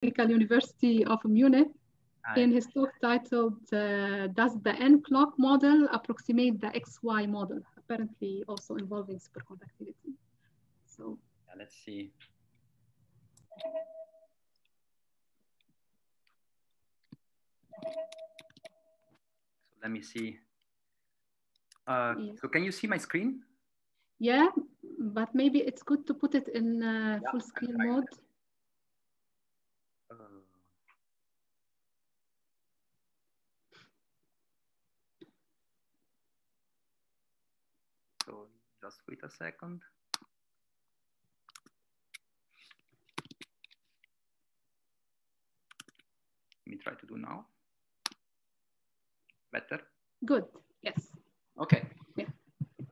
Technical University of Munich. Hi. In his talk titled uh, Does the N clock model approximate the XY model? Apparently, also involving superconductivity. So, yeah, let's see. So let me see. Uh, yeah. So can you see my screen? Yeah, but maybe it's good to put it in uh, yeah, full screen mode. Uh, so just wait a second. Let me try to do now. Better? Good, yes. Okay. Yeah.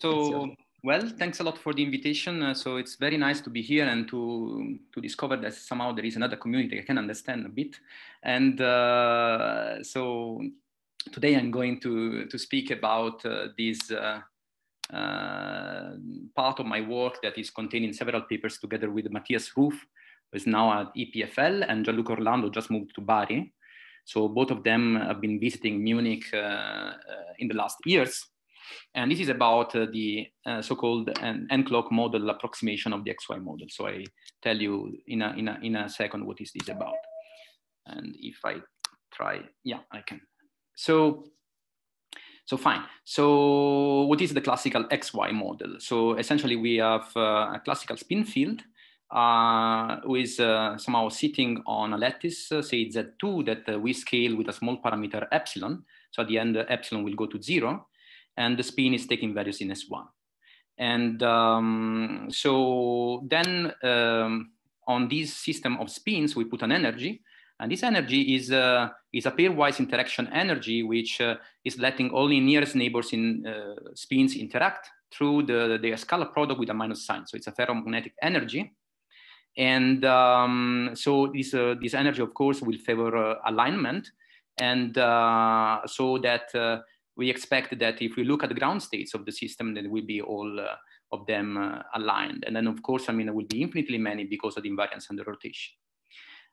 So well, thanks a lot for the invitation. Uh, so it's very nice to be here and to to discover that somehow there is another community I can understand a bit. And uh, so today I'm going to to speak about uh, this uh, uh, part of my work that is contained in several papers together with Matthias Ruff, who is now at EPFL, and Gianluca Orlando just moved to Bari. So both of them have been visiting Munich uh, in the last years and this is about uh, the uh, so-called n-clock model approximation of the XY model. So I tell you in a, in a, in a second what is this about. And if I try, yeah, I can. So so fine. So what is the classical XY model? So essentially we have uh, a classical spin field uh, who is uh, somehow sitting on a lattice, uh, say Z2 that we scale with a small parameter epsilon. So at the end, epsilon will go to zero and the spin is taking values in S1. And um, so then um, on this system of spins, we put an energy. And this energy is, uh, is a pairwise interaction energy, which uh, is letting only nearest neighbors in uh, spins interact through the, the scalar product with a minus sign. So it's a ferromagnetic energy. And um, so this, uh, this energy, of course, will favor uh, alignment. And uh, so that we expect that if we look at the ground states of the system, then will be all uh, of them uh, aligned. And then of course, I mean, there will be infinitely many because of the invariance under rotation.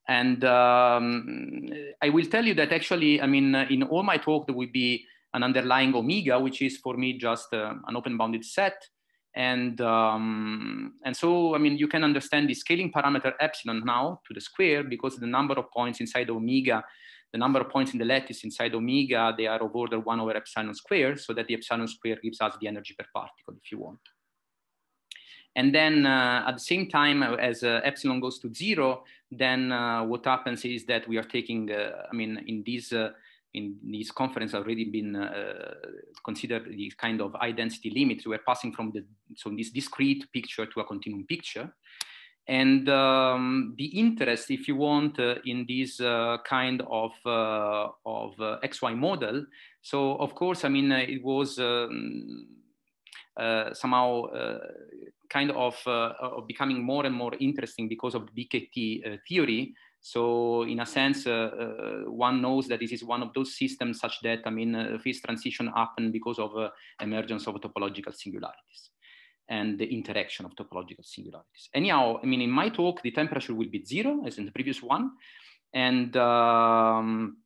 And um, I will tell you that actually, I mean, uh, in all my talk, there will be an underlying omega, which is for me just uh, an open bounded set. And, um, and so, I mean, you can understand the scaling parameter epsilon now to the square because the number of points inside omega the number of points in the lattice inside omega, they are of order one over epsilon square, so that the epsilon square gives us the energy per particle, if you want. And then uh, at the same time uh, as uh, epsilon goes to zero, then uh, what happens is that we are taking, uh, I mean, in these, uh, in this conference already been considered the kind of identity limits. We're passing from the, so this discrete picture to a continuum picture and um, the interest, if you want, uh, in this uh, kind of, uh, of uh, XY model. So, of course, I mean, uh, it was um, uh, somehow kind of, of, becoming more and more interesting because of BKT theory. So, in a sense, one knows that this is one of those systems such that, I mean, phase transition happened because of emergence of topological singularities and the interaction of topological singularities. Anyhow, I mean, in my talk, the temperature will be zero as in the previous one. And, um,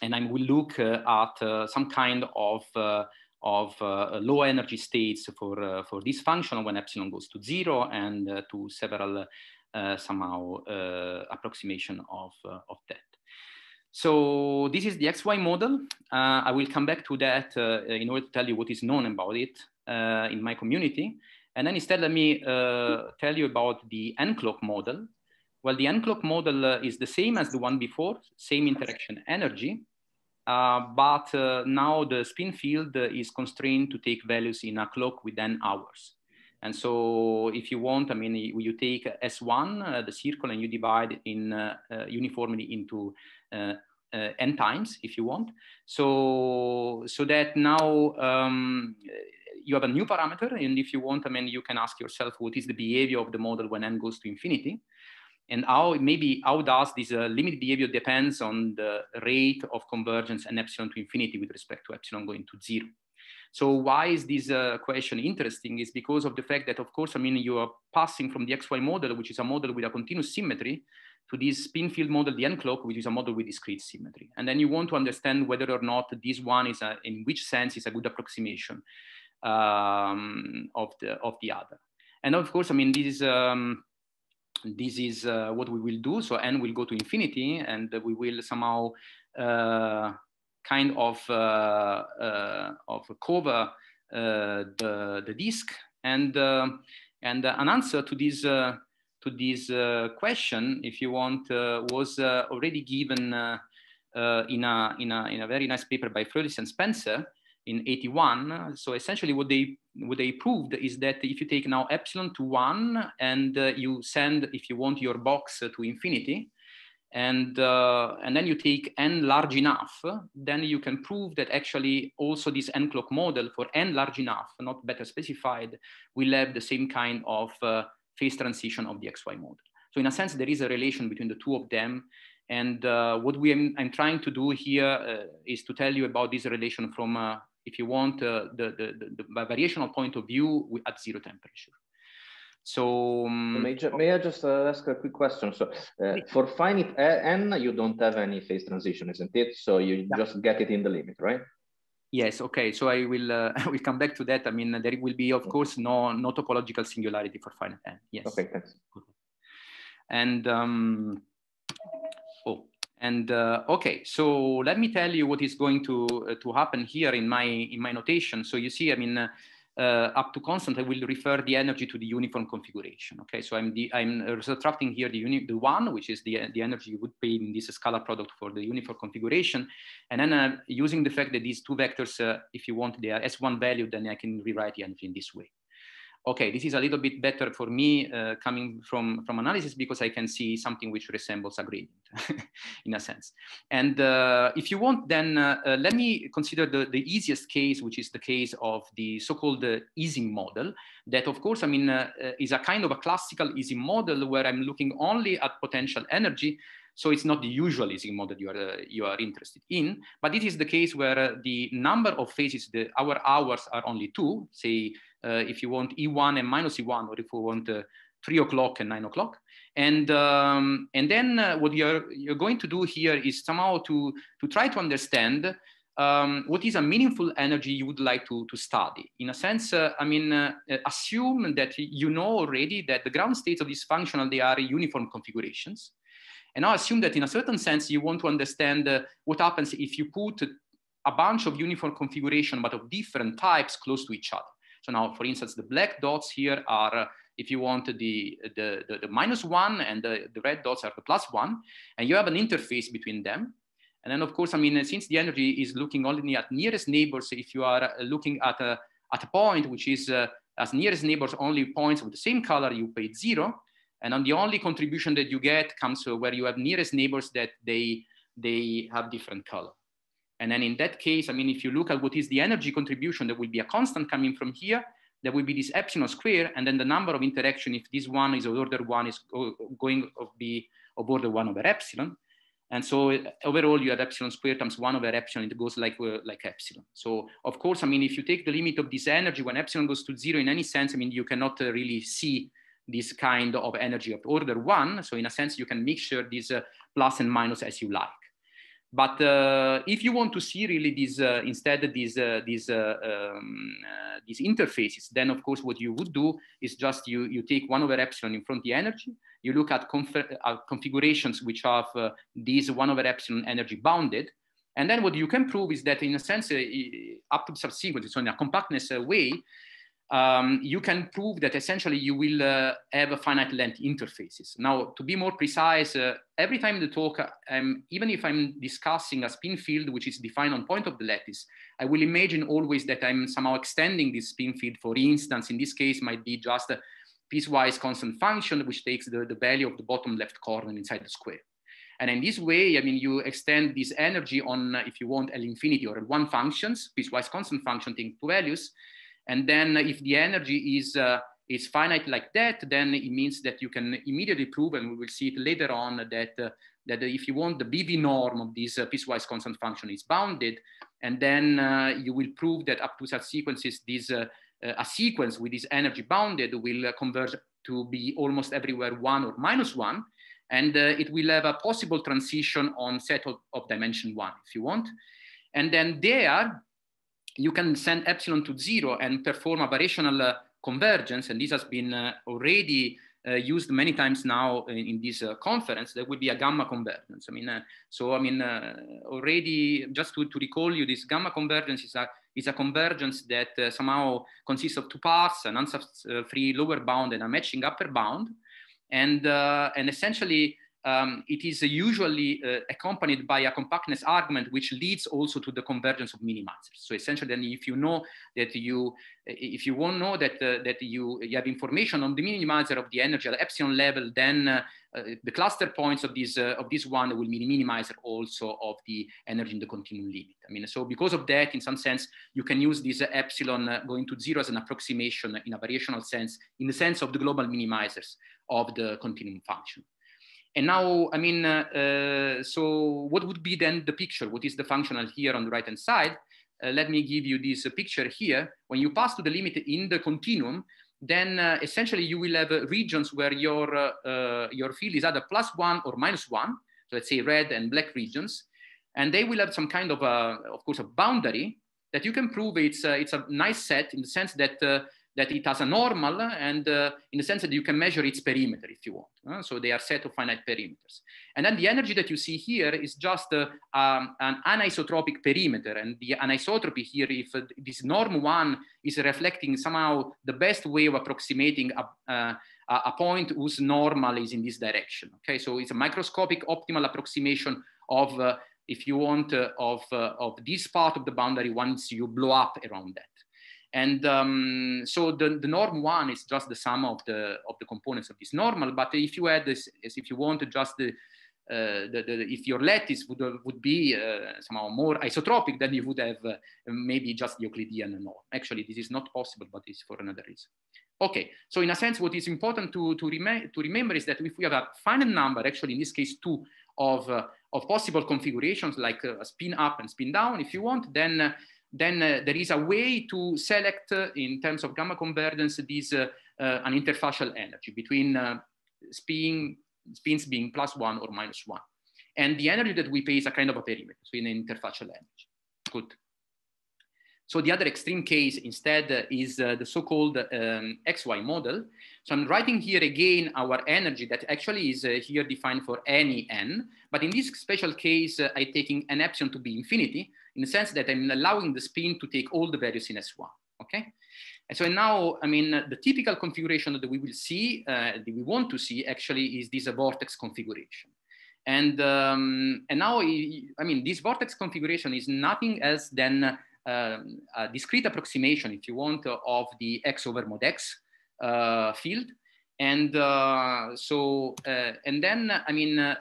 and I will look uh, at uh, some kind of, uh, of uh, low energy states for, uh, for this function when epsilon goes to zero and uh, to several somehow approximation of, of that. So this is the XY model. I will come back to that in order to tell you what is known about it. Uh, in my community. And then instead, let me uh, tell you about the n-clock model. Well, the n-clock model uh, is the same as the one before, same interaction energy, uh, but uh, now the spin field uh, is constrained to take values in a clock within hours. And so if you want, I mean, you, take S1, the circle, and you divide in uniformly into n times if you want. So, so that now um, you have a new parameter. And if you want, I mean, you can ask yourself, what is the behavior of the model when n goes to infinity? And how maybe how does this uh, limit behavior depends on the rate of convergence and epsilon to infinity with respect to epsilon going to zero. So why is this uh, question interesting is because of the fact that, of course, I mean, you are passing from the XY model, which is a model with a continuous symmetry, to this spin field model, the N-clock, which is a model with discrete symmetry. And then you want to understand whether or not this one is, a, in which sense, is a good approximation um, of the of the other. And of course, I mean this is. Um, this is uh, what we will do. So n will go to infinity, and we will somehow uh, kind of uh, uh of cover uh, the the disk. And uh, and an answer to this to this question, if you want, was already given in a in a in a very nice paper by Fröhlich and Spencer in 81. So essentially what they what they proved is that if you take now epsilon to one and uh, you send, if you want, your box to infinity, and uh, and then you take n large enough, then you can prove that actually also this n clock model for n large enough, not better specified, will have the same kind of uh, phase transition of the xy model. So in a sense, there is a relation between the two of them. And uh, what we am, I'm trying to do here uh, is to tell you about this relation from uh, if you want, uh, the, the, the, variational point of view at zero temperature. So, um, may, may, I just uh, ask a quick question? So, uh, for finite uh, n, you don't have any phase transition, isn't it? So you yeah. just get it in the limit, right? Yes. Okay. So I will uh, will come back to that. I mean, there will be, of mm-hmm. course, no no topological singularity for finite n. Yes. Okay. Thanks. And um, oh, and uh, okay, so let me tell you what is going to uh, to happen here in my in my notation. So you see, I mean, uh, uh up to constant, I will refer the energy to the uniform configuration. Okay, so I'm the, I'm subtracting here the unit the one, which is the the energy you would pay in this scalar product for the uniform configuration, and then uh, using the fact that these two vectors, uh, if you want, they are s1 value, then I can rewrite the energy in this way okay, this is a little bit better for me uh, coming from, from analysis because I can see something which resembles a gradient in a sense. And uh, if you want, then uh, uh, let me consider the, the easiest case, which is the case of the so-called uh, easing model that of course, I mean, uh, is a kind of a classical easing model where I'm looking only at potential energy so it's not the usual mode that you are, uh, you are interested in, but it is the case where uh, the number of phases, the, our hours are only two, say uh, if you want E1 and minus E1, or if you want uh, three o'clock and nine o'clock. And, um, and then uh, what you're, you're going to do here is somehow to, to try to understand um, what is a meaningful energy you would like to, to study. In a sense, uh, I mean, uh, assume that you know already that the ground states of this functional, they are uniform configurations. And I assume that in a certain sense, you want to understand uh, what happens if you put a bunch of uniform configuration, but of different types close to each other. So now, for instance, the black dots here are, uh, if you want, the, the, the, the minus one and the, the red dots are the plus one. And you have an interface between them. And then, of course, I mean, uh, since the energy is looking only at nearest neighbors, if you are uh, looking at a, at a point which is uh, as nearest neighbors only points of the same color, you pay zero. And on the only contribution that you get comes where you have nearest neighbors that they, they have different color. And then in that case, I mean, if you look at what is the energy contribution that will be a constant coming from here, there will be this epsilon square, and then the number of interaction, if this one is order one, is going of be of order one over epsilon. And so uh, overall, you have epsilon square times one over epsilon. It goes like, uh, like epsilon. So of course, I mean, if you take the limit of this energy when epsilon goes to zero in any sense, I mean, you cannot uh, really see this kind of energy of order one. So in a sense, you can mixture these uh, plus and minus as you like. But uh, if you want to see really these, uh, instead these, uh, these, uh, um, uh, these interfaces, then of course what you would do is just you, you take one over epsilon in front the energy, you look at, configurations which have these one over epsilon energy bounded, and then what you can prove is that in a sense, uh, up to subsequent, so in a compactness uh, way, um, you can prove that essentially you will uh, have a finite length interfaces. Now, to be more precise, uh, every time in the talk, um, even if I'm discussing a spin field which is defined on point of the lattice, I will imagine always that I'm somehow extending this spin field. For instance, in this case, might be just a piecewise constant function which takes the, the value of the bottom left corner inside the square. And in this way, I mean, you extend this energy on, uh, if you want, L infinity or L1 functions, piecewise constant function taking two values, and then if the energy is, uh, is finite like that, then it means that you can immediately prove, and we will see it later on, that, uh, that if you want the BV norm of this uh, piecewise constant function is bounded, and then uh, you will prove that up to such sequences, this, uh, a sequence with this energy bounded will converge to be almost everywhere one or minus one, and uh, it will have a possible transition on set of, of, dimension one, if you want. And then there, you can send epsilon to zero and perform a variational uh, convergence. And this has been uh, already uh, used many times now in, in this uh, conference, there will be a gamma convergence. I mean, uh, so I mean, uh, already just to, to recall you, this gamma convergence is a is a convergence that somehow consists of two parts: an free lower bound and a matching upper bound, and and essentially um, it is uh, usually uh, accompanied by a compactness argument, which leads also to the convergence of minimizers. So essentially, then if you know that you, uh, if you want to know that, uh, that you, you have information on the minimizer of the energy at epsilon level, then uh, uh, the cluster points of this, of this one will be minimizer also of the energy in the continuum limit. I mean, so because of that, in some sense, you can use this epsilon going to zero as an approximation in a variational sense, in the sense of the global minimizers of the continuum function. And now, I mean, uh, uh, so what would be then the picture? What is the functional here on the right-hand side? Uh, let me give you this uh, picture here. When you pass to the limit in the continuum, then uh, essentially you will have uh, regions where your, your field is either plus one or minus one. So let's say red and black regions. And they will have some kind of, a, of course, a boundary that you can prove it's, it's a nice set in the sense that that it has a normal eh, and uh, in the sense that you can measure its perimeter if you want. Uh, so they are set to finite perimeters. And then the energy that you see here is just uh, um, an anisotropic perimeter. And the anisotropy here, if uh, this norm one is reflecting somehow the best way of approximating uh, a, a point whose normal is in this direction. Okay, so it's a microscopic optimal approximation of uh, if you want, uh, of, uh, of this part of the boundary once you blow up around that. And um, so the, the norm one is just the sum of the of the components of this normal. But if you add this, if you want just the, uh, the, the, if your lattice would would be uh, somehow more isotropic, then you would have uh, maybe just Euclidean norm. Actually, this is not possible, but it's for another reason. Okay, so in a sense, what is important to to, rem to remember is that if we have a finite number, actually in this case two of uh, of possible configurations like uh, spin up and spin down, if you want, then uh, then uh, there is a way to select uh, in terms of gamma convergence this uh, an interfacial energy between spin, spins being plus one or minus one. And the energy that we pay is a kind of a perimeter, so an interfacial energy. Good. So the other extreme case instead uh, is uh, the so-called um, XY model. So I'm writing here again our energy that actually is uh, here defined for any n, but in this special case, I'm taking an epsilon to be infinity in the sense that I'm allowing the spin to take all the values in S1, okay? And so now, I mean, the typical configuration that we will see, uh, that we want to see actually is this a uh, vortex configuration. And, um, and now, I mean, this vortex configuration is nothing else than uh, a discrete approximation, if you want, of the X over mod X uh, field. And uh, so, uh, and then, I mean, um,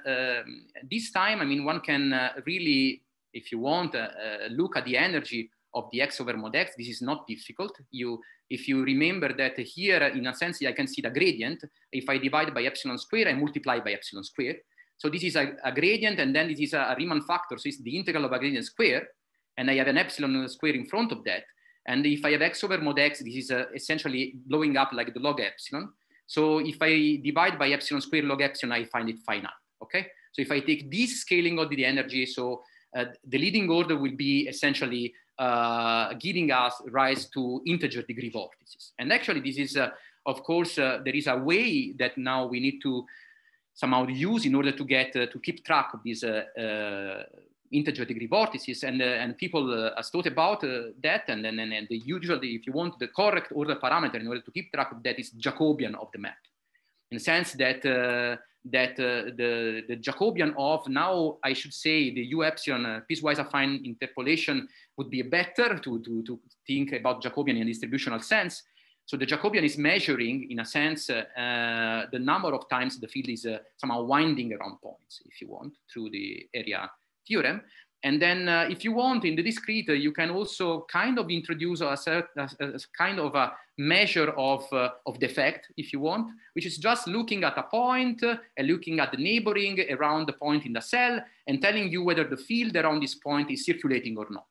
this time, I mean, one can really if you want, uh, uh, look at the energy of the x over mod x, this is not difficult. You, if you remember that here, in a sense, I can see the gradient. If I divide by epsilon square, I multiply by epsilon square. So this is a, a gradient, and then it is a, a Riemann factor. So it's the integral of a gradient square, and I have an epsilon square in front of that. And if I have x over mod x, this is uh, essentially blowing up like the log epsilon. So if I divide by epsilon square log epsilon, I find it finite, okay? So if I take this scaling of the energy, so uh, the leading order will be essentially uh, giving us rise to integer degree vortices. And actually this is, uh, of course, there is a way that now we need to somehow use in order to get, to keep track of these integer degree vortices and, uh, and people uh, thought about uh, that and then and, and, usually if you want the correct order parameter in order to keep track of that is Jacobian of the map in the sense that that uh, the, the Jacobian of now, I should say, the U epsilon uh, piecewise affine interpolation would be better to, to, to think about Jacobian in a distributional sense. So the Jacobian is measuring, in a sense, uh, uh the number of times the field is uh, somehow winding around points, if you want, through the area theorem. And then uh, if you want in the discrete, uh, you can also kind of introduce a, certain, a, a kind of a measure of, uh, of defect, if you want, which is just looking at a point uh, and looking at the neighboring around the point in the cell and telling you whether the field around this point is circulating or not.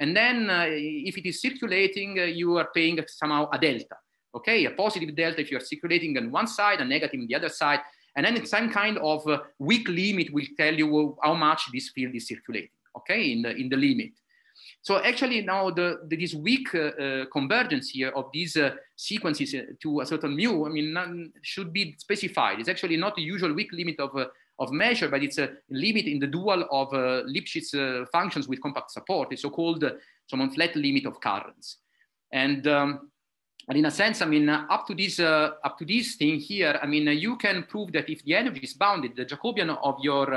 And then uh, if it is circulating, you are paying somehow a delta, okay? A positive delta if you're circulating on one side, a negative on the other side. And then some kind of weak limit will tell you how much this field is circulating okay, in the, in the limit. So actually now the, the this weak uh, uh, convergence here of these uh, sequences to a certain mu, I mean, should be specified. It's actually not the usual weak limit of, of measure, but it's a limit in the dual of Lipschitz functions with compact support, the so-called Someone flat limit of currents. And, um, and in a sense, I mean, uh, up to this uh, up to this thing here, I mean, uh, you can prove that if the energy is bounded, the Jacobian of your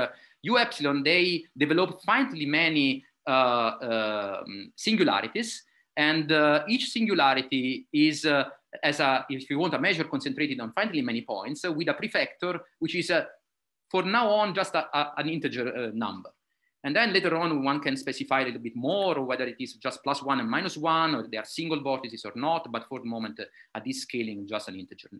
U epsilon, they develop finitely many uh, um, singularities. And uh, each singularity is uh, as a, if you want a measure concentrated on finitely many points uh, with a prefactor, which is a for now on just a, a, an integer uh, number. And then later on, one can specify a little bit more whether it is just plus one and minus one, or they are single vortices or not. But for the moment, at this scaling, just an integer.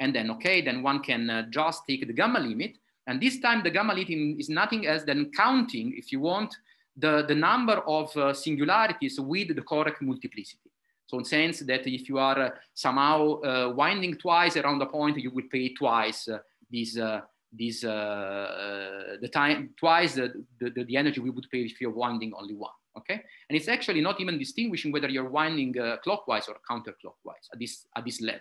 And then, okay, then one can just take the gamma limit and this time the gamma leading is nothing else than counting, if you want, the, the number of uh, singularities with the correct multiplicity. So in sense that if you are uh, somehow uh, winding twice around a point, you will pay twice uh, this, uh, this uh, the time, twice the, the, the, energy we would pay if you're winding only one, okay? And it's actually not even distinguishing whether you're winding clockwise or counterclockwise at this, at this level.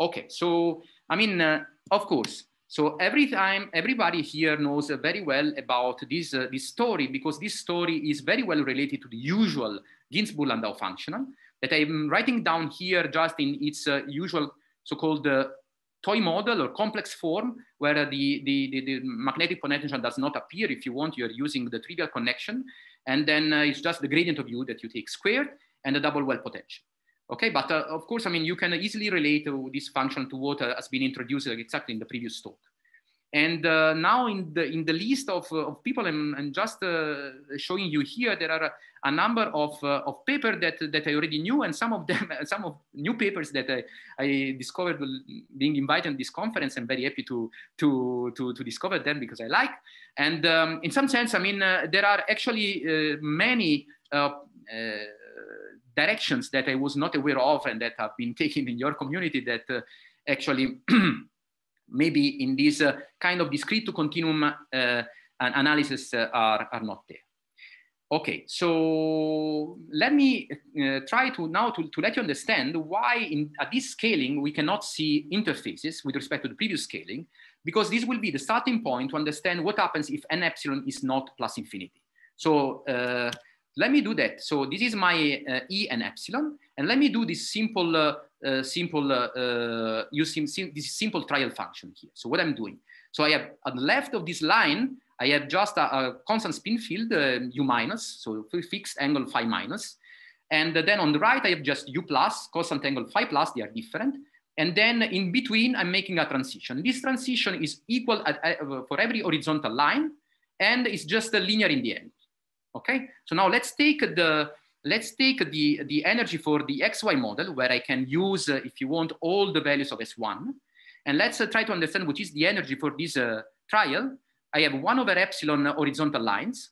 Okay, so, I mean, of course, so every time, everybody here knows very well about this, uh, this story because this story is very well related to the usual Ginzburg-Landau functional that I'm writing down here just in its uh, usual so-called uh, toy model or complex form where the, the, the, the, magnetic potential does not appear. If you want, you're using the trivial connection. And then uh, it's just the gradient of U that you take squared and the double well potential. Okay, but uh, of course, I mean, you can easily relate this function to what uh, has been introduced exactly in the previous talk. And uh, now in the, in the list of, uh, of people I'm, I'm just uh, showing you here, there are a, a number of, uh, of papers that, that I already knew and some of them, some of new papers that I, I discovered being invited to this conference. I'm very happy to, to, to, to discover them because I like. And um, in some sense, I mean, uh, there are actually many directions that I was not aware of and that have been taken in your community that uh, actually maybe in this uh, kind of discrete to continuum uh, analysis uh, are, are not there. Okay, so let me uh, try to now to, to let you understand why in, at this scaling we cannot see interfaces with respect to the previous scaling, because this will be the starting point to understand what happens if n epsilon is not plus infinity. So uh, let me do that. So this is my uh, E and epsilon, and let me do this simple, uh, uh, simple, uh, uh, using sim this simple trial function here. So what I'm doing. So I have on the left of this line, I have just a, a constant spin field, um, U minus, so fixed angle phi minus. And then on the right, I have just U plus, constant angle phi plus, they are different. And then in between, I'm making a transition. This transition is equal at, uh, for every horizontal line, and it's just linear in the end. Okay, so now let's take the let's take the, the energy for the xy model where I can use, uh, if you want, all the values of S1. And let's uh, try to understand what is the energy for this uh, trial. I have one over epsilon horizontal lines.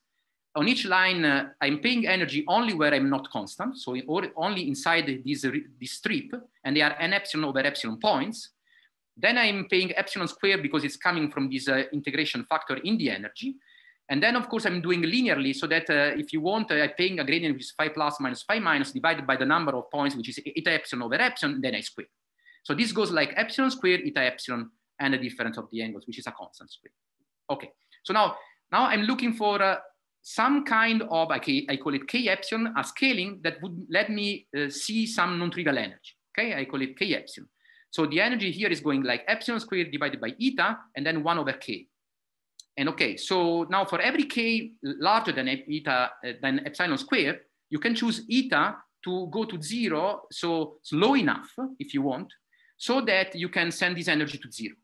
On each line, uh, I'm paying energy only where I'm not constant, so in only inside this, uh, this strip, and they are n epsilon over epsilon points. Then I'm paying epsilon squared because it's coming from this uh, integration factor in the energy. And then, of course, I'm doing linearly so that uh, if you want, uh, I'm paying a gradient which is 5 plus minus 5 minus divided by the number of points, which is eta epsilon over epsilon, then I square. So this goes like epsilon squared, eta epsilon, and the difference of the angles, which is a constant square. Okay, so now, now I'm looking for uh, some kind of, I, I call it k epsilon, a scaling that would let me uh, see some non-trivial energy. Okay, I call it k epsilon. So the energy here is going like epsilon squared divided by eta, and then 1 over k. And okay, so now for every k larger than eta uh, than epsilon squared, you can choose eta to go to zero, so slow enough if you want, so that you can send this energy to zero.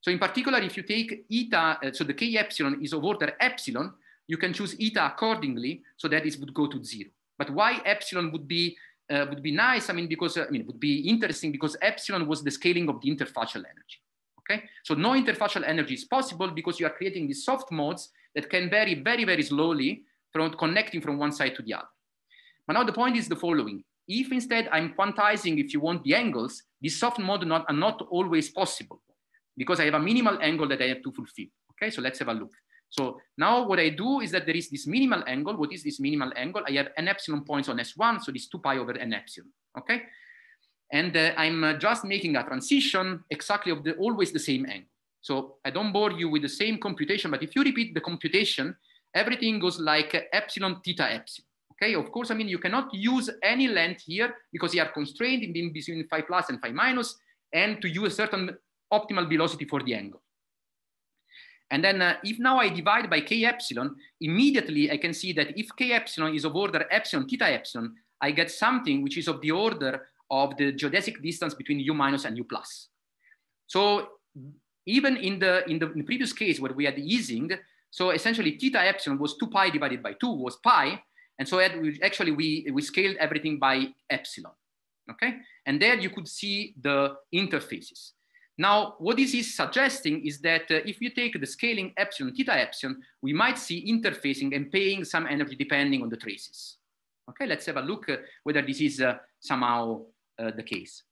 So in particular, if you take eta, uh, so the k epsilon is of order epsilon, you can choose eta accordingly so that it would go to zero. But why epsilon would be uh, would be nice? I mean, because I mean, it would be interesting because epsilon was the scaling of the interfacial energy okay? So no interfacial energy is possible because you are creating these soft modes that can vary very, very slowly from connecting from one side to the other. But now the point is the following. If instead I'm quantizing, if you want the angles, these soft modes not, are not always possible because I have a minimal angle that I have to fulfill. Okay, so let's have a look. So now what I do is that there is this minimal angle. What is this minimal angle? I have n epsilon points on S1, so this two pi over n epsilon, okay? And uh, I'm uh, just making a transition exactly of the always the same angle. So I don't bore you with the same computation, but if you repeat the computation, everything goes like uh, epsilon theta epsilon. Okay, of course, I mean, you cannot use any length here because you are constrained in between phi plus and phi minus and to use a certain optimal velocity for the angle. And then uh, if now I divide by k epsilon, immediately I can see that if k epsilon is of order epsilon theta epsilon, I get something which is of the order of the geodesic distance between u minus and u plus. So even in the, in the, in the previous case where we had the easing, so essentially theta epsilon was two pi divided by two was pi. And so actually we, we scaled everything by epsilon, okay? And there you could see the interfaces. Now, what this is suggesting is that uh, if you take the scaling epsilon theta epsilon, we might see interfacing and paying some energy depending on the traces. Okay, let's have a look uh, whether this is uh, somehow uh, the case.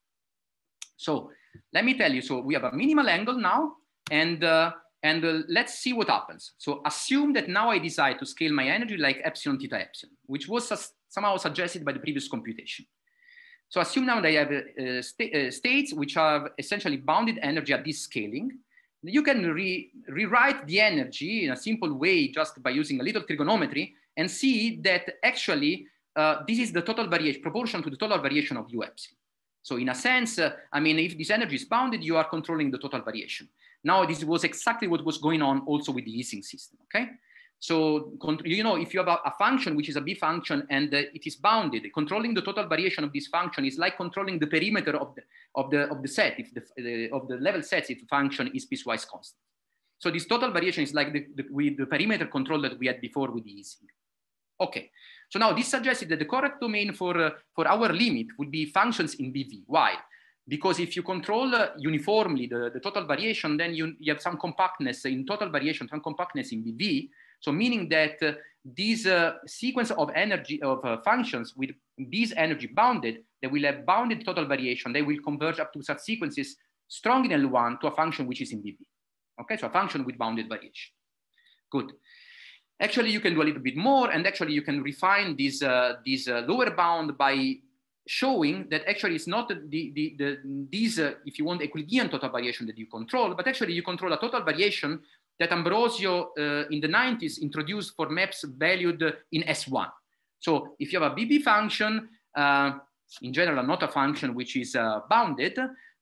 So let me tell you, so we have a minimal angle now, and, uh, and uh, let's see what happens. So assume that now I decide to scale my energy like epsilon theta epsilon, which was sus somehow suggested by the previous computation. So assume now that I have uh, uh, states which have essentially bounded energy at this scaling. You can re rewrite the energy in a simple way just by using a little trigonometry and see that actually uh, this is the total variation, proportion to the total variation of u epsilon. So in a sense, uh, I mean, if this energy is bounded, you are controlling the total variation. Now, this was exactly what was going on also with the easing system, okay? So, you know, if you have a, a function which is a B function and uh, it is bounded, controlling the total variation of this function is like controlling the perimeter of the, of the, of the set, if the, of the level sets if the function is piecewise constant. So this total variation is like the, the, with the perimeter control that we had before with the easing. Okay, so now this suggested that the correct domain for, uh, for our limit would be functions in BV. Why? Because if you control uh, uniformly the, the total variation, then you, you have some compactness in total variation, some compactness in BV. So meaning that uh, these uh, sequence of energy of uh, functions with these energy bounded, they will have bounded total variation. They will converge up to such sequences strong in L1 to a function which is in BV. Okay, so a function with bounded variation. Good actually you can do a little bit more and actually you can refine this, uh, this uh, lower bound by showing that actually it's not the, the, the these, uh, if you want, equilibrium total variation that you control, but actually you control a total variation that Ambrosio uh, in the 90s introduced for maps valued in S1. So if you have a BB function, uh, in general, not a function which is uh, bounded,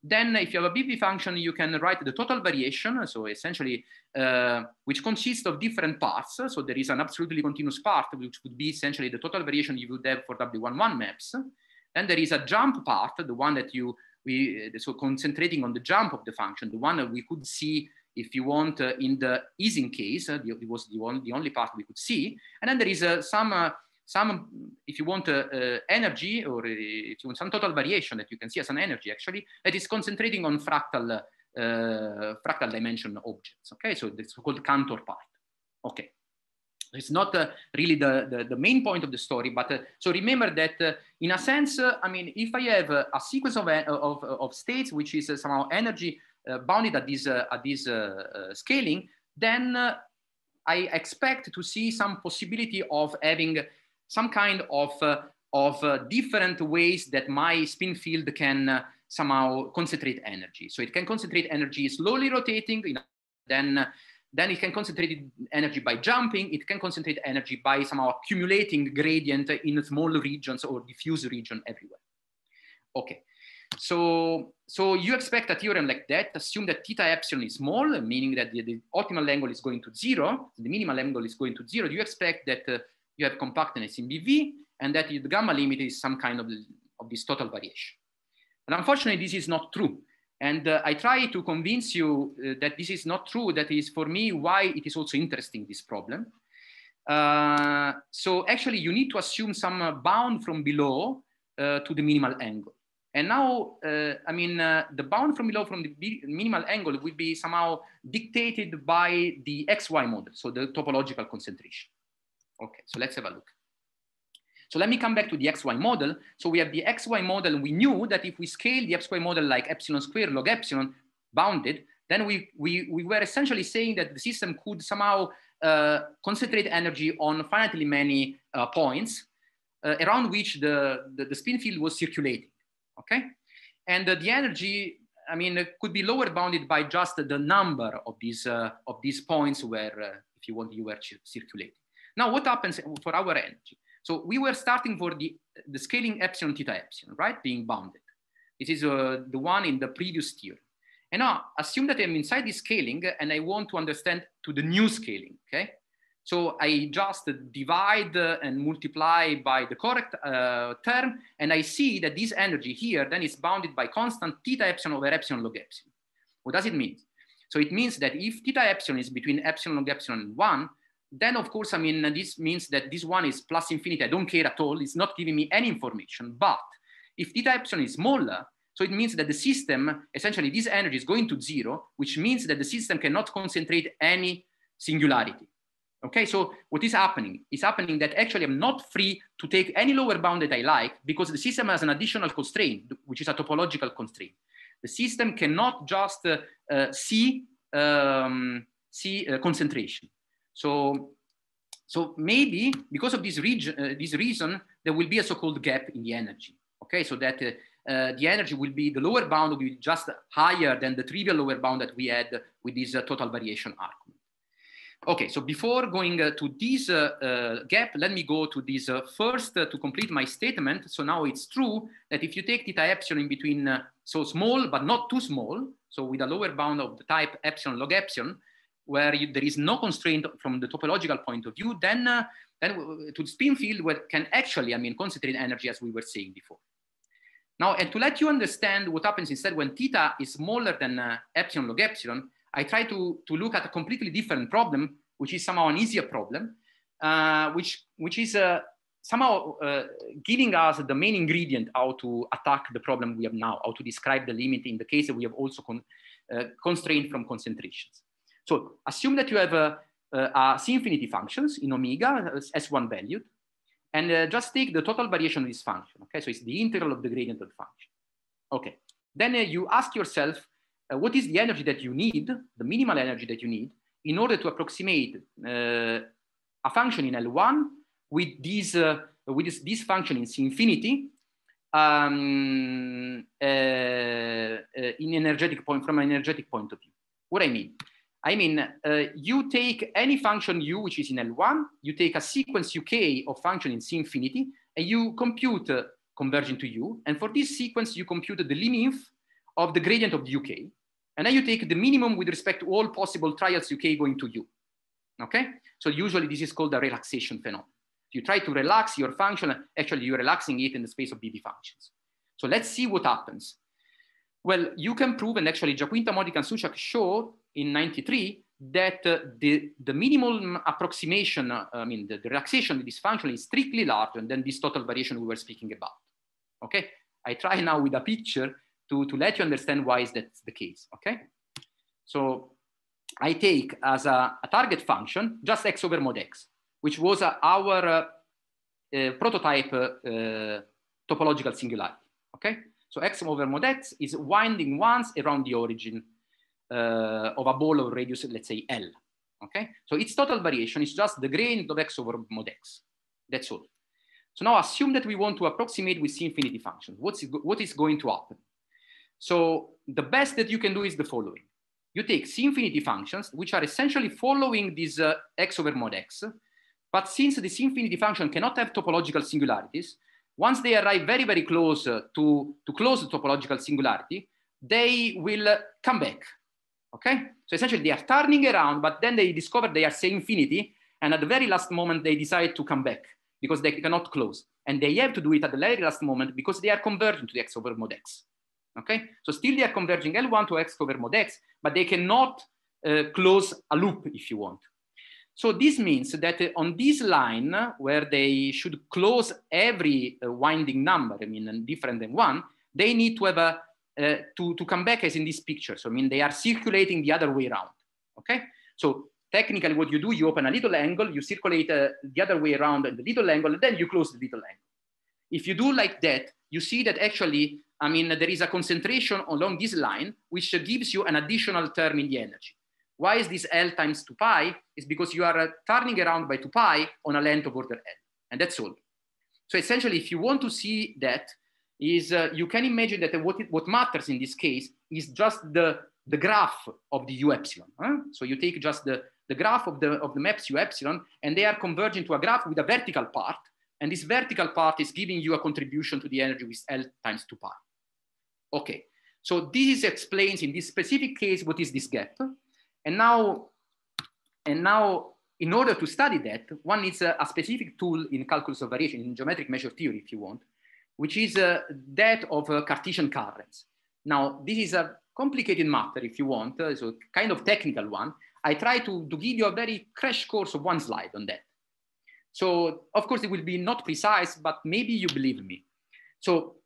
then if you have a BV function, you can write the total variation, so essentially, uh, which consists of different parts. So there is an absolutely continuous part, which would be essentially the total variation you would have for W11 maps. Then there is a jump part, the one that you, we, uh, so concentrating on the jump of the function, the one that we could see if you want uh, in the easing case, uh, it was the, one, the only part we could see. And then there is uh, some uh, some, if you want, uh, uh, energy or uh, if you want some total variation that you can see as an energy actually, that is concentrating on fractal fractal dimension objects. Okay, so it's called Cantor part. Okay, it's not uh, really the, the, the, main point of the story, but uh, so remember that uh, in a sense, I mean, if I have a sequence of, of, of, states, which is somehow energy bounded at this, at this scaling, then I expect to see some possibility of having some kind of, uh, of uh, different ways that my spin field can uh, somehow concentrate energy. So it can concentrate energy slowly rotating, you know, then then it can concentrate energy by jumping, it can concentrate energy by somehow accumulating gradient in small regions or diffuse region everywhere. Okay, so, so you expect a theorem like that, assume that theta epsilon is small, meaning that the, the optimal angle is going to zero, the minimal angle is going to zero, Do you expect that uh, you have compactness in BV, and that the gamma limit is some kind of, of this total variation. But unfortunately, this is not true. And uh, I try to convince you uh, that this is not true. That is, for me, why it is also interesting, this problem. Uh, so actually, you need to assume some uh, bound from below uh, to the minimal angle. And now, uh, I mean, the bound from below from the minimal angle will be somehow dictated by the XY model, so the topological concentration. Okay, so let's have a look. So let me come back to the xy model. So we have the xy model. We knew that if we scale the xy model like epsilon squared log epsilon bounded, then we, we, we were essentially saying that the system could somehow uh, concentrate energy on finitely many uh, points uh, around which the, the, the, spin field was circulating, okay? And uh, the energy, I mean, uh, could be lower bounded by just the number of these, uh, of these points where, if you want, you were circulating. Now, what happens for our energy? So we were starting for the, the scaling epsilon theta epsilon, right? Being bounded. This is uh, the one in the previous theorem. And now assume that I'm inside this scaling and I want to understand to the new scaling, okay? So I just divide and multiply by the correct uh, term, and I see that this energy here then is bounded by constant theta epsilon over epsilon log epsilon. What does it mean? So it means that if theta epsilon is between epsilon log epsilon and one, then of course, I mean, this means that this one is plus infinity. I don't care at all. It's not giving me any information. But if theta epsilon is smaller, so it means that the system, essentially this energy is going to zero, which means that the system cannot concentrate any singularity. Okay, so what is happening? is happening that actually I'm not free to take any lower bound that I like because the system has an additional constraint, which is a topological constraint. The system cannot just uh, uh, see, um, see uh, concentration. So, so maybe because of this, region, uh, this reason, there will be a so-called gap in the energy. Okay, so that uh, uh, the energy will be, the lower bound will be just higher than the trivial lower bound that we had with this uh, total variation argument. Okay, so before going uh, to this gap, let me go to this first to complete my statement. So now it's true that if you take theta epsilon in between, so small but not too small, so with a lower bound of the type epsilon log epsilon, where you, there is no constraint from the topological point of view, then, uh, then uh, to the spin field where can actually, I mean, concentrate energy as we were seeing before. Now, and to let you understand what happens instead when theta is smaller than uh, epsilon log epsilon, I try to, to look at a completely different problem, which is somehow an easier problem, uh, which, which is uh, somehow uh, giving us the main ingredient how to attack the problem we have now, how to describe the limit in the case that we have also con constrained from concentrations. So assume that you have a, uh, a uh, uh, C infinity functions in omega S1 valued, and just take the total variation of this function. Okay, so it's the integral of the gradient of the function. Okay, then you ask yourself, what is the energy that you need, the minimal energy that you need, in order to approximate a function in L1 with this uh, with this, this, function in C infinity um, uh, uh, in energetic point from an energetic point of view. What I mean, I mean, uh, you take any function u, which is in L1, you take a sequence uk of function in C infinity, and you compute uh, converging to u. And for this sequence, you compute the limit of the gradient of the uk. And then you take the minimum with respect to all possible trials uk going to u. Okay? So usually this is called a relaxation phenomenon. You try to relax your function, actually you're relaxing it in the space of BB functions. So let's see what happens. Well, you can prove, and actually Jaquinta, Modic and Suchak show in 93 that uh, the, the minimal approximation, uh, I mean, the, the, relaxation, this function is strictly larger than this total variation we were speaking about. Okay, I try now with a picture to, to let you understand why is that the case, okay? So I take as a, a target function, just x over mod x, which was uh, our uh, uh, prototype uh, topological singularity, okay? So x over mod x is winding once around the origin uh, of a ball of radius, let's say L. Okay, so its total variation is just the gradient of x over mod x. That's all. So now assume that we want to approximate with C infinity function. What's it, what is going to happen? So the best that you can do is the following. You take C infinity functions, which are essentially following this uh, x over mod x. But since this infinity function cannot have topological singularities, once they arrive very, very close uh, to, to close the topological singularity, they will uh, come back Okay? So essentially they are turning around, but then they discover they are saying infinity. And at the very last moment, they decide to come back because they cannot close. And they have to do it at the very last moment because they are converging to the x over mod x. Okay? So still they are converging L1 to x over mod x, but they cannot uh, close a loop if you want. So this means that uh, on this line uh, where they should close every uh, winding number, I mean, different than one, they need to have a uh, to, to come back as in these pictures. So, I mean, they are circulating the other way around, okay? So technically what you do, you open a little angle, you circulate uh, the other way around the little angle, and then you close the little angle. If you do like that, you see that actually, I mean, there is a concentration along this line, which gives you an additional term in the energy. Why is this L times 2 pi? Is because you are uh, turning around by 2 pi on a length of order L, and that's all. So essentially, if you want to see that, is uh, you can imagine that what, it, what matters in this case is just the, the graph of the u epsilon. Huh? So you take just the, the graph of the, of the maps u epsilon and they are converging to a graph with a vertical part. And this vertical part is giving you a contribution to the energy with L times two pi. Okay, so this explains in this specific case, what is this gap? And now, and now in order to study that, one needs a, a specific tool in calculus of variation, in geometric measure theory, if you want, which is uh, that of uh, Cartesian currents. Now, this is a complicated matter, if you want, uh, so kind of technical one. I try to, to give you a very crash course of one slide on that. So, of course, it will be not precise, but maybe you believe me. So,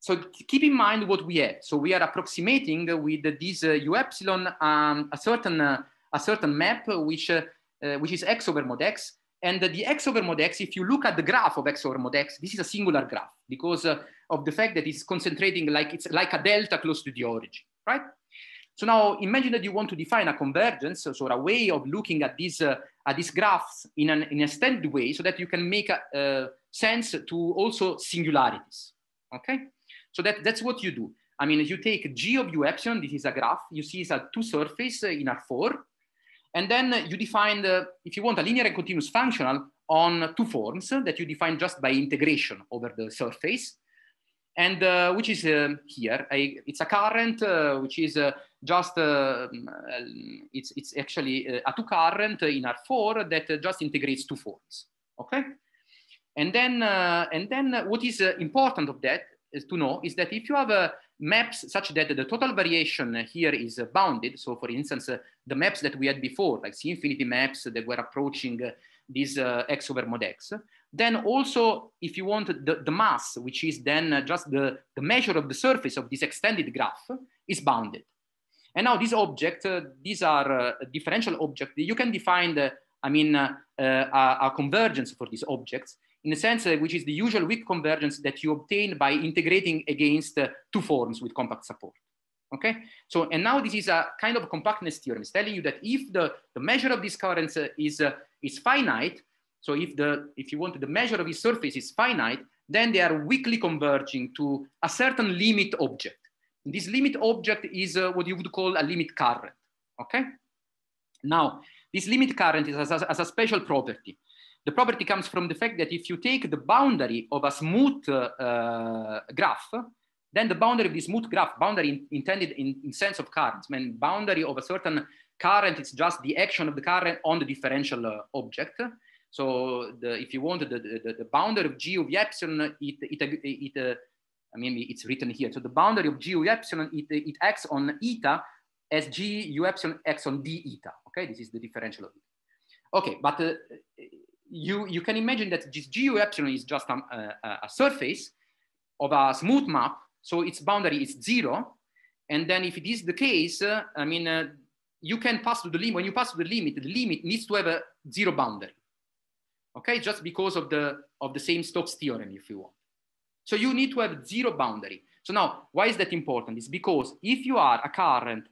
so keep in mind what we have. So we are approximating with this uh, u epsilon um, a certain uh, a certain map uh, which uh, uh, which is x over mod x and the x over mod x, if you look at the graph of x over mod x, this is a singular graph because uh, of the fact that it's concentrating like it's like a delta close to the origin, right? So now imagine that you want to define a convergence, so, so a way of looking at these uh, at these graphs in an in extended way, so that you can make a, uh, sense to also singularities. Okay, so that that's what you do. I mean, you take g of u epsilon. This is a graph. You see it's a two surface in R4 and then you define, the, if you want, a linear and continuous functional on two forms that you define just by integration over the surface. And uh, which is uh, here, I, it's a current, uh, which is uh, just, uh, um, it's, it's actually uh, a two current in R4 that just integrates two forms, okay? And then, and then what is important of that is to know is that if you have a, maps such that the total variation here is bounded. So for instance, uh, the maps that we had before, like C infinity maps that were approaching uh, this uh, x over mod x. Then also, if you want the, the mass, which is then just the, the measure of the surface of this extended graph, is bounded. And now this object, uh, these are uh, differential objects. You can define, the, I mean, uh, a, a, convergence for these objects in a sense uh, which is the usual weak convergence that you obtain by integrating against uh, two forms with compact support. Okay, so and now this is a kind of compactness theorem. It's telling you that if the, the measure of this current uh, is, uh, is finite, so if, the, if you want the measure of this surface is finite, then they are weakly converging to a certain limit object. And this limit object is uh, what you would call a limit current, okay? Now, this limit current is as a, as a special property. The property comes from the fact that if you take the boundary of a smooth uh, uh graph, then the boundary of the smooth graph, boundary in, intended in, in, sense of currents, I mean boundary of a certain current, it's just the action of the current on the differential uh, object. So the, if you want the, the, the, boundary of g of epsilon, it, it, uh, it uh, I mean, it's written here. So the boundary of g of epsilon, it, it acts on eta as g u epsilon acts on d eta. Okay, this is the differential of it. Okay, but uh, you, you can imagine that this GU epsilon is just um, a, a, a surface of a smooth map. So its boundary is zero. And then if it is the case, uh, I mean, uh, you can pass to the limit. When you pass to the limit, the limit needs to have a zero boundary. Okay, just because of the, of the same Stokes theorem, if you want. So you need to have zero boundary. So now, why is that important? It's because if you are a current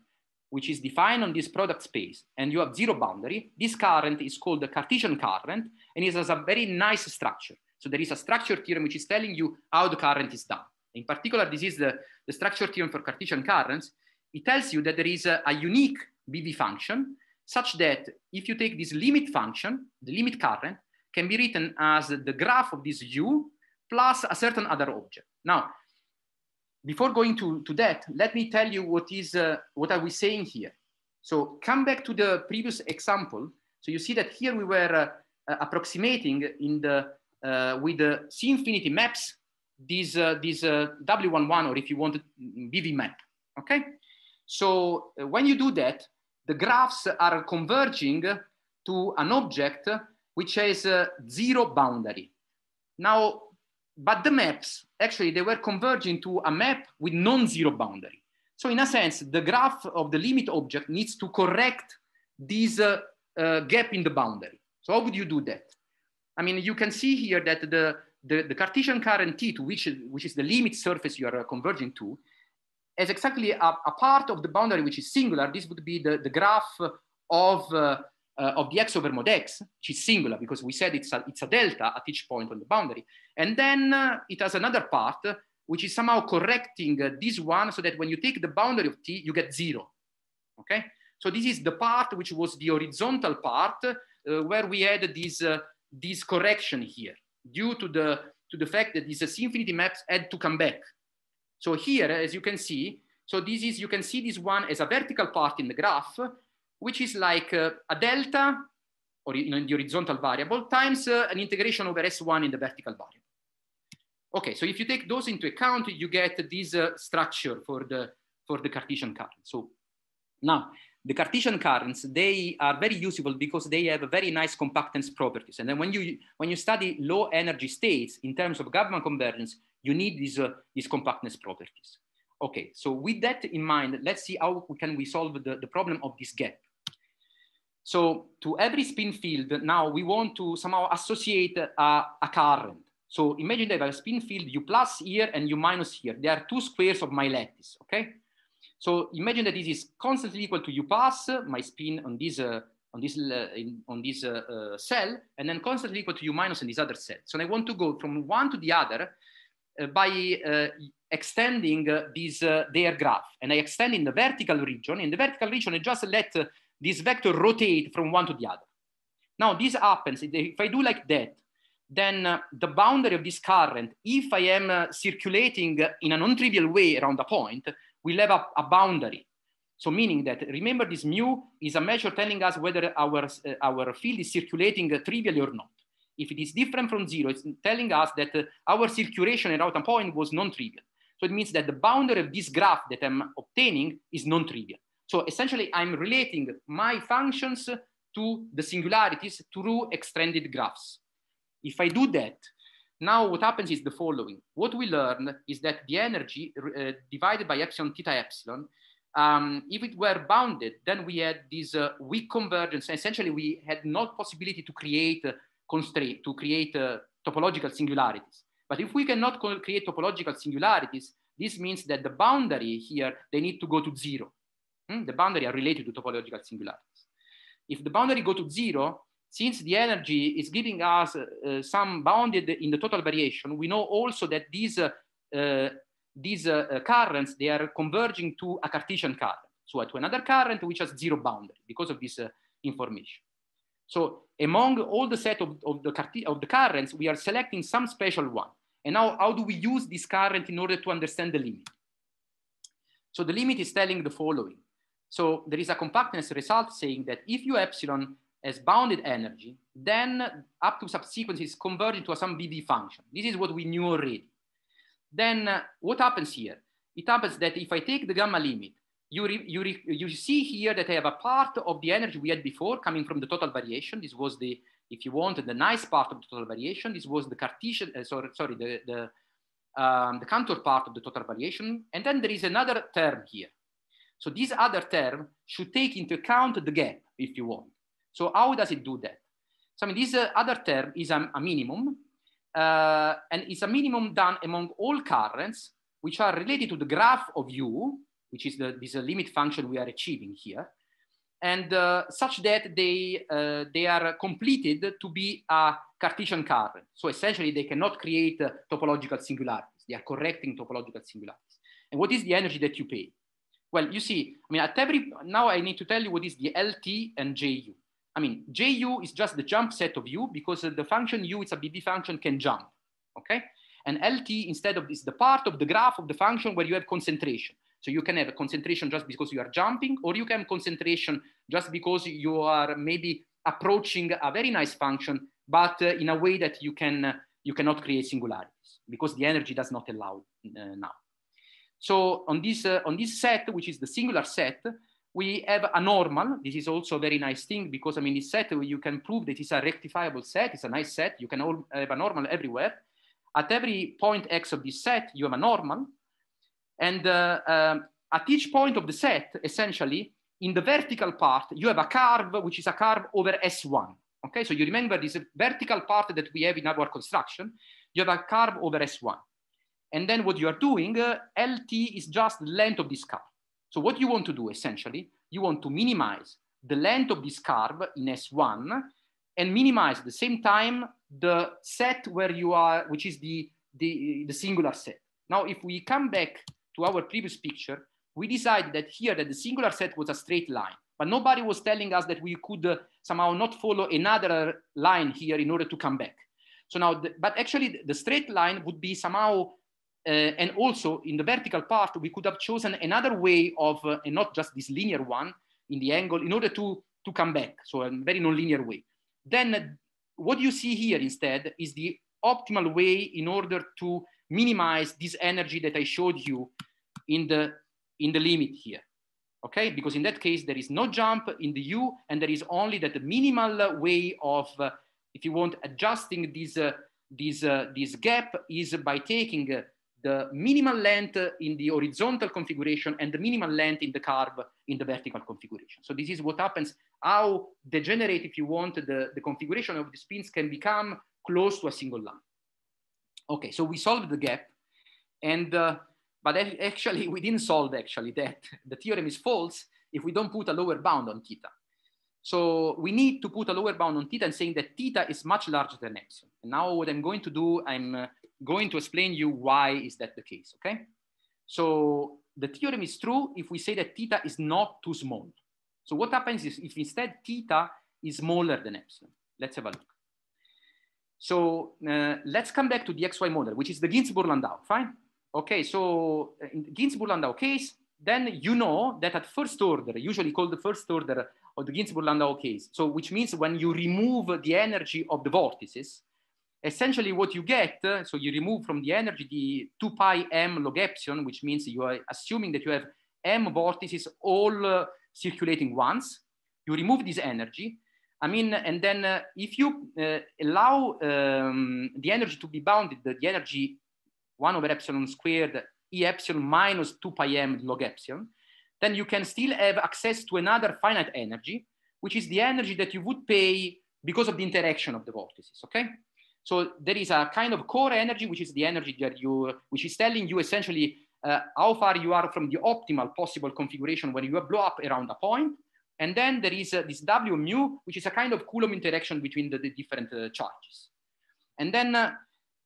which is defined on this product space and you have zero boundary, this current is called the Cartesian current and it has a very nice structure. So there is a structure theorem which is telling you how the current is done. In particular, this is the, the structure theorem for Cartesian currents. It tells you that there is a, a unique BV function such that if you take this limit function, the limit current can be written as the graph of this U plus a certain other object. Now, before going to, to that, let me tell you what is uh, what are we saying here. So come back to the previous example. So you see that here we were uh, uh approximating in the uh, with the C infinity maps this uh, this uh, W11 or if you want BV map. Okay. So when you do that, the graphs are converging to an object which has a zero boundary. Now but the maps, actually, they were converging to a map with non-zero boundary. So in a sense, the graph of the limit object needs to correct this uh, uh, gap in the boundary. So how would you do that? I mean, you can see here that the, the, the Cartesian current T, to which, which is the limit surface you are uh, converging to, is exactly a, a, part of the boundary which is singular. This would be the, the graph of uh, uh, of the x over mod x, which is singular because we said it's a, it's a delta at each point on the boundary. And then uh, it has another part, which is somehow correcting uh, this one so that when you take the boundary of t, you get zero, okay? So this is the part which was the horizontal part uh, where we had this, uh, this correction here due to the, to the fact that these uh, infinity maps had to come back. So here, as you can see, so this is, you can see this one as a vertical part in the graph, which is like uh, a delta or in the horizontal variable times uh, an integration over S1 in the vertical variable. Okay, so if you take those into account, you get this uh, structure for the, for the Cartesian current. So now, the Cartesian currents, they are very useful because they have very nice compactance properties. And then when you, when you study low energy states in terms of Gabman convergence, you need these, uh, these compactness properties. Okay, so with that in mind, let's see how can we solve the, the problem of this gap. So to every spin field, now we want to somehow associate a, a current. So imagine that a spin field U plus here and U minus here. There are two squares of my lattice, okay? So imagine that this is constantly equal to U plus, my spin on this, uh, on this, uh, in, on this uh, uh cell, and then constantly equal to U minus in this other cell. So I want to go from one to the other uh, by uh, extending this, their graph. And I extend in the vertical region. In the vertical region, I just let this vector rotate from one to the other. Now this happens, if I do like that, then uh, the boundary of this current, if I am uh, circulating uh, in a non-trivial way around a point, will have a, a, boundary. So meaning that, remember this mu is a measure telling us whether our, uh, our field is circulating uh, trivially or not. If it is different from zero, it's telling us that uh, our circulation around a point was non-trivial. So it means that the boundary of this graph that I'm obtaining is non-trivial. So essentially, I'm relating my functions to the singularities through extended graphs. If I do that, now what happens is the following. What we learn is that the energy uh, divided by epsilon theta epsilon, um, if it were bounded, then we had this uh, weak convergence. Essentially, we had not possibility to create uh, constraint, to create uh, topological singularities. But if we cannot create topological singularities, this means that the boundary here, they need to go to zero. Mm? The boundary are related to topological singularities. If the boundary go to zero, since the energy is giving us uh, uh some bounded in the total variation, we know also that these, uh, uh, these uh, uh, currents, they are converging to a Cartesian current. So to another current, which has zero boundary because of this information. So among all the set of, of, the, of the currents, we are selecting some special one. And now how do we use this current in order to understand the limit? So the limit is telling the following. So there is a compactness result saying that if u epsilon has bounded energy, then up to subsequences, is converted to some BD function. This is what we knew already. Then uh, what happens here? It happens that if I take the gamma limit, you, you, you see here that I have a part of the energy we had before coming from the total variation. This was the, if you want, the nice part of the total variation. This was the Cartesian, uh, sorry, sorry, the, the, um, the contour part of the total variation. And then there is another term here so this other term should take into account the gap, if you want. So how does it do that? So I mean, this uh, other term is a, a minimum, uh, and it's a minimum done among all currents, which are related to the graph of U, which is the, this uh, limit function we are achieving here, and uh, such that they, uh, they are completed to be a Cartesian current. So essentially, they cannot create uh, topological singularities. They are correcting topological singularities. And what is the energy that you pay? Well, you see, I mean, at every, now I need to tell you what is the LT and JU. I mean, JU is just the jump set of U because the function U, it's a BB function, can jump, okay? And LT instead of is the part of the graph of the function where you have concentration. So you can have a concentration just because you are jumping, or you can have concentration just because you are maybe approaching a very nice function, but uh, in a way that you can uh, you cannot create singularities because the energy does not allow uh, now. So on this, uh, on this set, which is the singular set, we have a normal. This is also a very nice thing because I mean, this set, you can prove that it's a rectifiable set. It's a nice set. You can all have a normal everywhere. At every point X of this set, you have a normal. And uh, um, at each point of the set, essentially, in the vertical part, you have a curve, which is a curve over S1. Okay, so you remember this vertical part that we have in our construction, you have a curve over S1. And then what you are doing, uh, LT is just the length of this curve. So what you want to do essentially, you want to minimize the length of this curve in S1 and minimize at the same time the set where you are, which is the, the, the singular set. Now, if we come back to our previous picture, we decided that here that the singular set was a straight line, but nobody was telling us that we could uh, somehow not follow another line here in order to come back. So now, the, but actually the straight line would be somehow uh, and also in the vertical part, we could have chosen another way of, uh, and not just this linear one in the angle in order to, to come back. So a very nonlinear way. Then uh, what you see here instead is the optimal way in order to minimize this energy that I showed you in the, in the limit here. Okay, because in that case, there is no jump in the U and there is only that minimal way of, uh, if you want, adjusting this, uh, this, uh, this gap is by taking the minimal length in the horizontal configuration and the minimal length in the curve in the vertical configuration. So this is what happens, how degenerate, if you want, the, the configuration of the spins can become close to a single line. Okay, so we solved the gap and, uh, but actually we didn't solve actually that the theorem is false if we don't put a lower bound on theta. So we need to put a lower bound on theta and saying that theta is much larger than epsilon. And now what I'm going to do, I'm uh, going to explain you why is that the case, okay? So the theorem is true if we say that theta is not too small. So what happens is if instead theta is smaller than epsilon. Let's have a look. So uh, let's come back to the XY model, which is the Ginzburg-Landau, fine? Okay, so uh, in the Ginzburg-Landau case, then you know that at first order, usually called the first order of the Ginzburg-Landau case, so which means when you remove the energy of the vortices, essentially what you get, uh, so you remove from the energy the 2 pi m log epsilon, which means you are assuming that you have m vortices all uh, circulating once. You remove this energy. I mean, and then uh, if you uh, allow um, the energy to be bounded, the, the energy 1 over epsilon squared e epsilon minus 2 pi m log epsilon, then you can still have access to another finite energy, which is the energy that you would pay because of the interaction of the vortices, okay? So there is a kind of core energy, which is the energy that you, which is telling you essentially uh, how far you are from the optimal possible configuration when you blow up around a point. And then there is uh, this W mu, which is a kind of Coulomb interaction between the, the different uh, charges. And then, uh,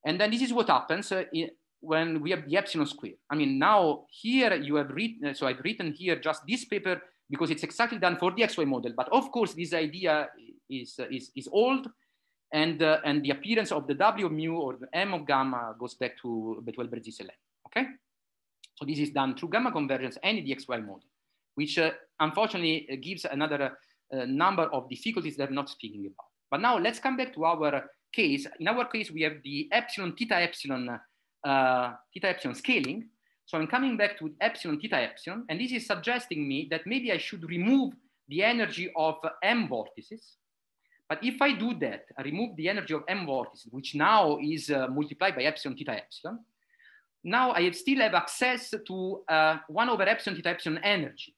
and then this is what happens uh, in, when we have the epsilon square. I mean, now here you have written, uh, so I've written here just this paper because it's exactly done for the XY model. But of course, this idea is, is, is old and, uh, and the appearance of the W of mu or the M of gamma goes back to betwell berzis okay? So this is done through gamma convergence and the XY model, which uh, unfortunately uh, gives another uh, number of difficulties that I'm not speaking about. But now let's come back to our case. In our case, we have the epsilon theta epsilon uh, theta epsilon scaling. So I'm coming back to epsilon theta epsilon, and this is suggesting me that maybe I should remove the energy of m vortices but if I do that, I remove the energy of m vortices, which now is uh, multiplied by epsilon theta epsilon. Now I have still have access to uh, one over epsilon theta epsilon energy,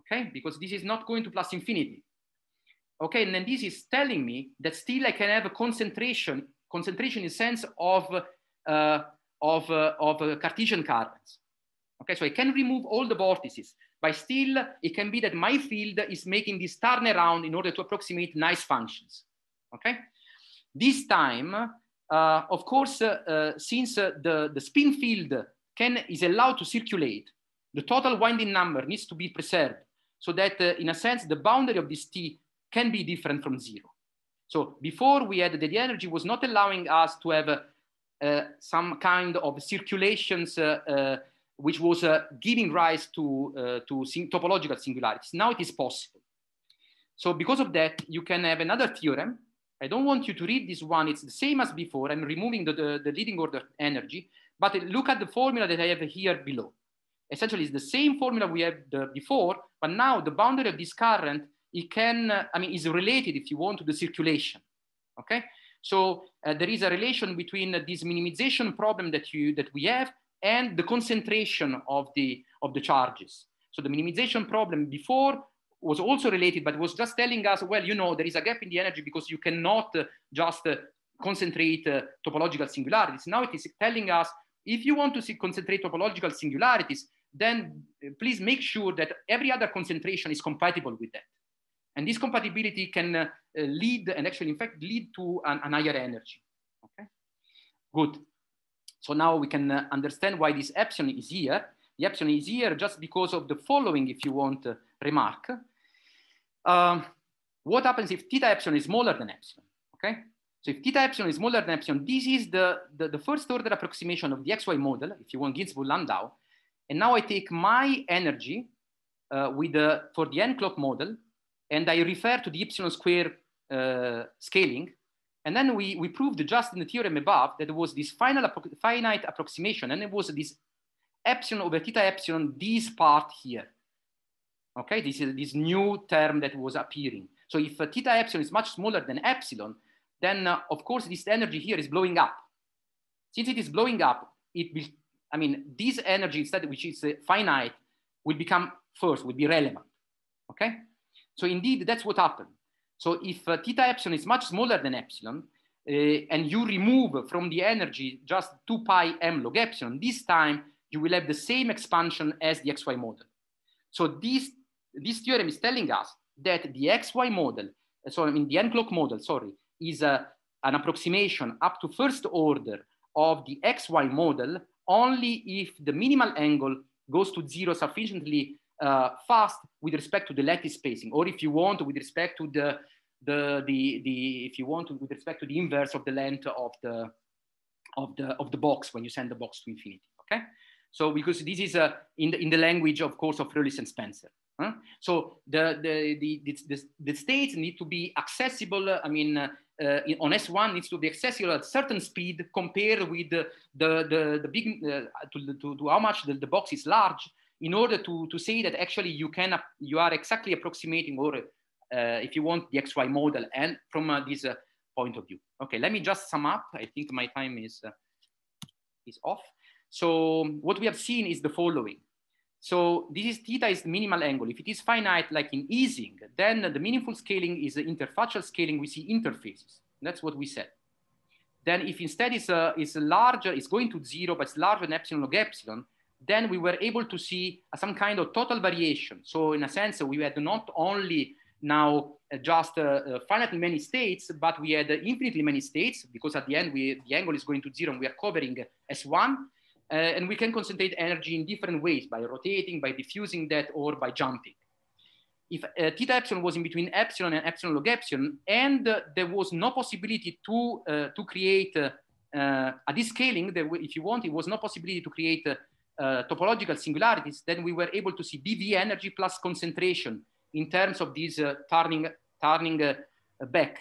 okay? Because this is not going to plus infinity. Okay, and then this is telling me that still I can have a concentration, concentration in sense of, uh, of, uh, of uh, Cartesian currents. Okay, so I can remove all the vortices. But still, it can be that my field is making this turnaround in order to approximate nice functions, okay? This time, uh, of course, uh, uh since uh, the, the spin field can, is allowed to circulate, the total winding number needs to be preserved so that uh, in a sense, the boundary of this T can be different from zero. So before we had that the energy was not allowing us to have uh, some kind of circulations uh, which was uh, giving rise to, uh, to sing topological singularities. Now it is possible. So because of that, you can have another theorem. I don't want you to read this one. It's the same as before. I'm removing the, the, the leading order energy, but look at the formula that I have here below. Essentially, it's the same formula we had uh, before, but now the boundary of this current, it can, uh, I mean, is related, if you want, to the circulation, okay? So uh, there is a relation between uh, this minimization problem that you that we have and the concentration of the, of the charges. So the minimization problem before was also related, but was just telling us, well, you know, there is a gap in the energy because you cannot uh, just uh, concentrate uh, topological singularities. Now it is telling us, if you want to see concentrate topological singularities, then uh, please make sure that every other concentration is compatible with that. And this compatibility can uh, lead, and actually in fact lead to an, an higher energy, okay? Good. So now we can uh, understand why this epsilon is here. The epsilon is here just because of the following, if you want, uh, remark. Um, what happens if theta epsilon is smaller than epsilon, okay? So if theta epsilon is smaller than epsilon, this is the, the, the first order approximation of the XY model, if you want Ginsburg-Landau. And now I take my energy uh, with the, for the n-clock model, and I refer to the epsilon square uh, scaling and then we, we proved just in the theorem above that there was this final appro finite approximation and it was this epsilon over theta epsilon, this part here. Okay, this is this new term that was appearing. So if uh, theta epsilon is much smaller than epsilon, then uh, of course this energy here is blowing up. Since it is blowing up, it will, I mean, this energy instead, which is uh, finite, will become first, will be relevant, okay? So indeed, that's what happened. So if uh, theta epsilon is much smaller than epsilon, uh, and you remove from the energy just 2 pi m log epsilon, this time you will have the same expansion as the xy model. So this, this theorem is telling us that the xy model, uh, so I mean the n-clock model, sorry, is a, uh, an approximation up to first order of the xy model only if the minimal angle goes to zero sufficiently uh, fast with respect to the lattice spacing, or if you want, with respect to the the the, the if you want with respect to the inverse of the length of the of the of the box when you send the box to infinity. Okay, so because this is uh, in the in the language, of course, of Reulis and Spencer. Huh? So the the, the the, the the states need to be accessible. Uh, I mean. Uh, uh, on S1 needs to be accessible at certain speed compared with the, the, the, the big, uh, to, to, to, how much the, the box is large in order to, to say that actually you can you are exactly approximating or uh, if you want the XY model and from uh, this uh, point of view. Okay, let me just sum up. I think my time is is off. So what we have seen is the following. So this is theta is the minimal angle. If it is finite, like in easing, then the meaningful scaling is the interfacial scaling. We see interfaces. That's what we said. Then if instead is a, is a larger, it's going to zero, but it's larger than epsilon log epsilon, then we were able to see some kind of total variation. So in a sense, we had not only now uh, just uh, uh finitely many states, but we had infinitely many states because at the end we, the angle is going to zero and we are covering S1. Uh, and we can concentrate energy in different ways by rotating, by diffusing that, or by jumping. If uh, theta epsilon was in between epsilon and epsilon log epsilon, and uh, there was no possibility to, uh, to create a descaling, if you want, it was no possibility to create uh, topological singularities, then we were able to see BV energy plus concentration in terms of this uh, turning, turning uh, back.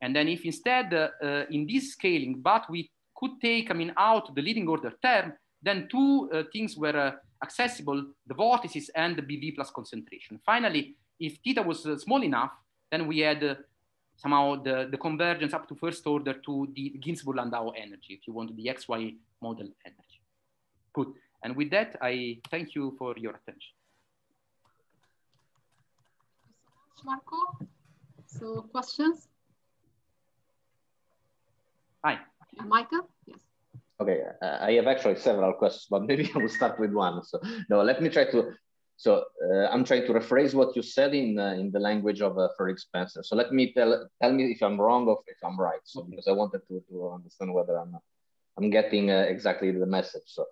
And then if instead uh, uh, in this scaling, but we could take, I mean, out the leading order term, then two things were accessible, the vortices and the BV plus concentration. Finally, if theta was small enough, then we had somehow the, the convergence up to first order to the Ginzburg-Landau energy, if you want the XY model energy. good. And with that, I thank you for your attention. You so Marco. So questions? Hi. Uh, Michael, yes. Okay, uh, I have actually several questions, but maybe I will start with one. So no, let me try to, so uh, I'm trying to rephrase what you said in uh, in the language of uh, Frederick Spencer. So let me tell, tell me if I'm wrong or if I'm right. So because I wanted to, to understand whether I'm, I'm getting uh, exactly the message. So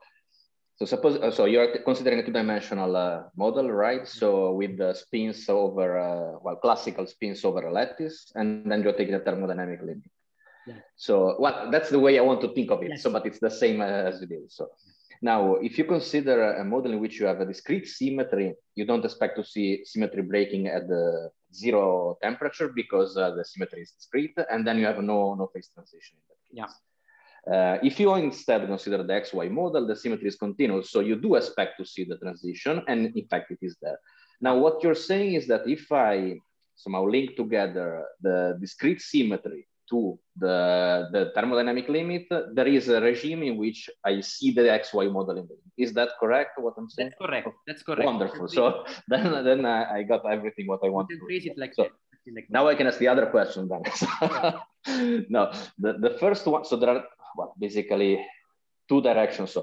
so suppose uh, so you're considering a two-dimensional uh, model, right? Mm-hmm. So with the spins over uh, well, classical spins over a lattice, and then you're taking a thermodynamic limit. Yeah. So well, that's the way I want to think of it. Yes. So, but it's the same uh, as it is. So now, if you consider a model in which you have a discrete symmetry, you don't expect to see symmetry breaking at the zero temperature because uh, the symmetry is discrete, and then you have no no phase transition. Yeah. Uh, if you instead consider the XY model, the symmetry is continuous. So you do expect to see the transition and in fact it is there. Now, what you're saying is that if I somehow link together the discrete symmetry to the, the thermodynamic limit, there is a regime in which I see the XY modeling. Is that correct, what I'm saying? That's correct. That's correct. Wonderful. So then, then I, I got everything what I wanted. it like so, Now I can ask the other question then. no, the, the first one, so there are but basically two directions. So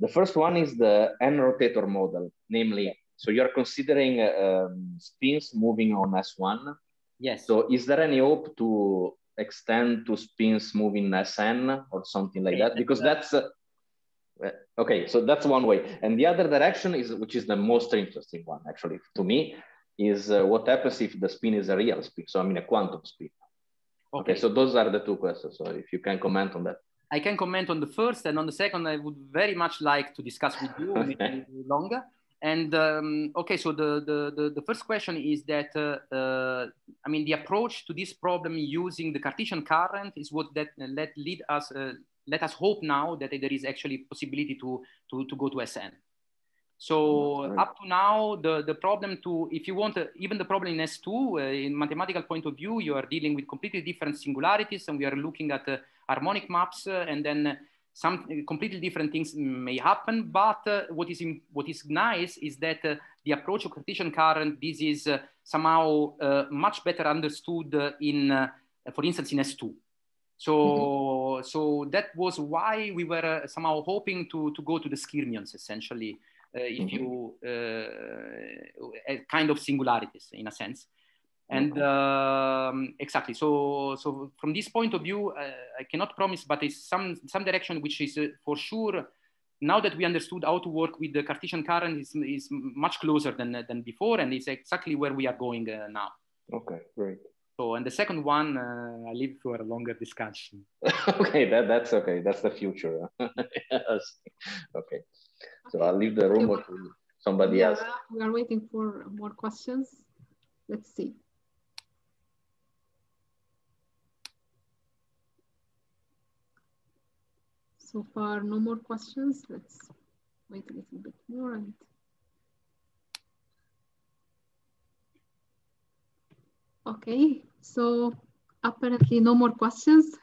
the first one is the N rotator model, namely, so you're considering um, spins moving on S1. Yes. So is there any hope to extend to spins moving SN or something like that? Because that's, uh, okay, so that's one way. And the other direction is, which is the most interesting one actually to me, is uh, what happens if the spin is a real spin? So I mean a quantum spin. Okay. okay. so those are the two questions. So if you can comment on that. I can comment on the first and on the second. I would very much like to discuss with you longer. And um, okay, so the, the, the, the, first question is that, uh, uh, I mean, the approach to this problem using the Cartesian current is what that uh, let lead us, uh, let us hope now that there is actually possibility to, to, to go to SN. So right. Mm-hmm. up to now, the, the problem to, if you want, uh, even the problem in S2, uh, in mathematical point of view, you are dealing with completely different singularities and we are looking at harmonic maps uh, and then uh, some uh, completely different things may happen. But what is in, what is nice is that the approach of Cartesian current this is somehow much better understood in, for instance, in S2. So, mm -hmm. so that was why we were somehow hoping to, to go to the Skirmions essentially, uh, if mm-hmm. you uh, kind of singularities in a sense. And um, exactly, so so from this point of view, uh, I cannot promise, but it's some some direction which is uh, for sure. Now that we understood how to work with the Cartesian current, is is much closer than uh, than before, and it's exactly where we are going now. Okay, great. So, and the second one, uh, I leave for a longer discussion. okay, that, that's okay. That's the future. yes. Okay. So I'll leave the room okay. to somebody else. We are waiting for more questions. Let's see. So far, no more questions. Let's wait a little bit more and Okay, so apparently no more questions.